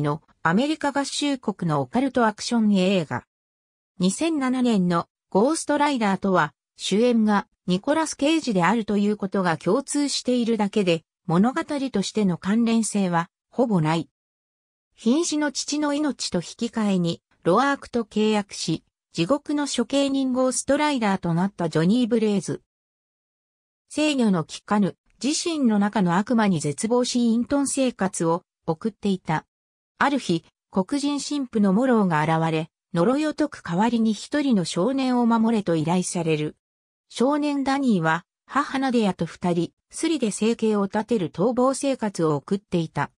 のアメリカ合衆国のオカルトアクション映画。2007年のゴーストライダーとは主演がニコラス・ケイジであるということが共通しているだけで物語としての関連性はほぼない。瀕死の父の命と引き換えにロアークと契約し地獄の処刑人ゴーストライダーとなったジョニー・ブレイズ。制御の効かぬ自身の中の悪魔に絶望し隠遁生活を送っていたある日、黒人神父のモローが現れ、呪いを解く代わりに一人の少年を守れと依頼される。少年ダニーは、母ナデヤと二人、スリで生計を立てる逃亡生活を送っていた。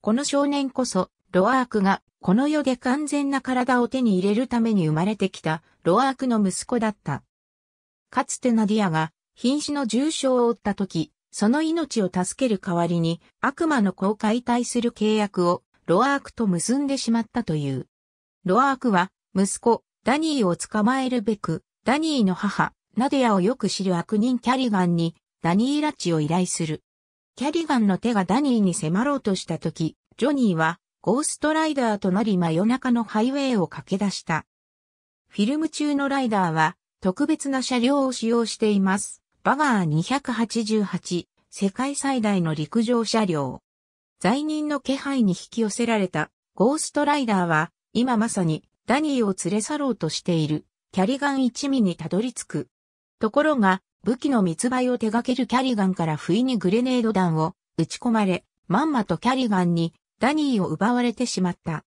この少年こそ、ロアークが、この世で完全な体を手に入れるために生まれてきた、ロアークの息子だった。かつてナディアが、瀕死の重傷を負った時、その命を助ける代わりに、悪魔の子を解体する契約をロアークと結んでしまったという。ロアークは、息子、ダニーを捕まえるべく、ダニーの母、ナディアをよく知る悪人キャリガンに、ダニーラッチを依頼する。キャリガンの手がダニーに迫ろうとしたとき、ジョニーは、ゴーストライダーとなり真夜中のハイウェイを駆け出した。フィルム中のライダーは、特別な車両を使用しています。バガー288、世界最大の陸上車両。罪人の気配に引き寄せられたゴーストライダーは今まさにダニーを連れ去ろうとしているキャリガン一味にたどり着く。ところが武器の密売を手掛けるキャリガンから不意にグレネード弾を撃ち込まれまんまとキャリガンにダニーを奪われてしまった。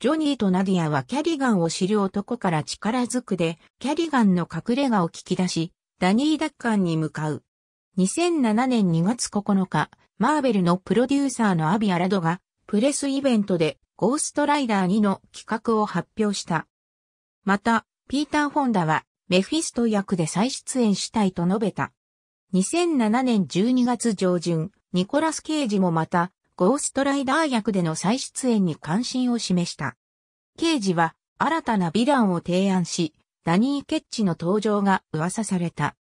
ジョニーとナディアはキャリガンを知る男から力ずくでキャリガンの隠れ家を聞き出しダニー奪還に向かう。2007年2月9日、マーベルのプロデューサーのアビ・アラドが、プレスイベントで、ゴーストライダー2の企画を発表した。また、ピーター・フォンダは、メフィスト役で再出演したいと述べた。2007年12月上旬、ニコラス・ケイジもまた、ゴーストライダー役での再出演に関心を示した。ケイジは、新たなヴィランを提案し、ダニー・ケッチの登場が噂された。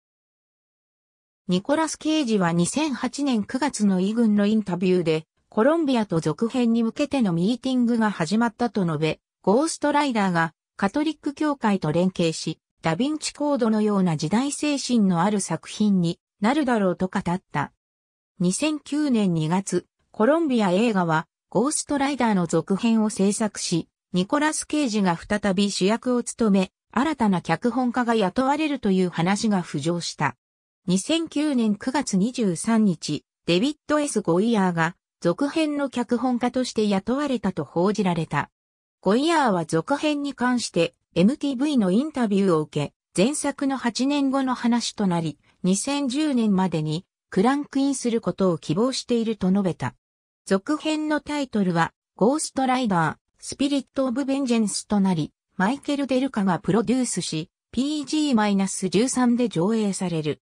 ニコラス・ケイジは2008年9月のイ軍のインタビューで、コロンビアと続編に向けてのミーティングが始まったと述べ、ゴーストライダーがカトリック教会と連携し、ダヴィンチコードのような時代精神のある作品になるだろうと語った。2009年2月、コロンビア映画はゴーストライダーの続編を制作し、ニコラス・ケイジが再び主役を務め、新たな脚本家が雇われるという話が浮上した。2009年9月23日、デビッド・ S・ ゴイヤーが続編の脚本家として雇われたと報じられた。ゴイヤーは続編に関して MTV のインタビューを受け、前作の8年後の話となり、2010年までにクランクインすることを希望していると述べた。続編のタイトルは、ゴーストライダー、スピリット・オブ・ベンジェンスとなり、マイケル・デルカがプロデュースし、PG-13 で上映される。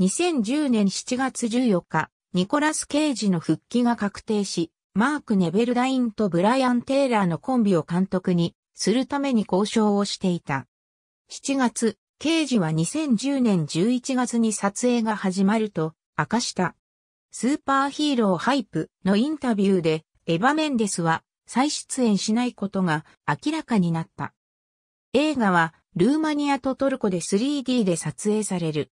2010年7月14日、ニコラス・ケイジの復帰が確定し、マーク・ネベルダインとブライアン・テイラーのコンビを監督にするために交渉をしていた。7月、ケイジは2010年11月に撮影が始まると明かした。スーパーヒーローハイプのインタビューでエヴァ・メンデスは再出演しないことが明らかになった。映画はルーマニアとトルコで 3D で撮影される。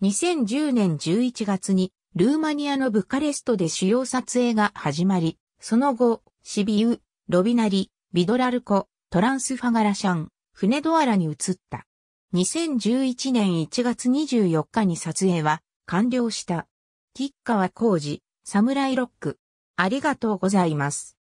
2010年11月にルーマニアのブカレストで主要撮影が始まり、その後、シビウ、ロビナリ、ビドラルコ、トランスファガラシャン、フネドアラに移った。2011年1月24日に撮影は完了した。吉川浩二、サムライロック。ありがとうございます。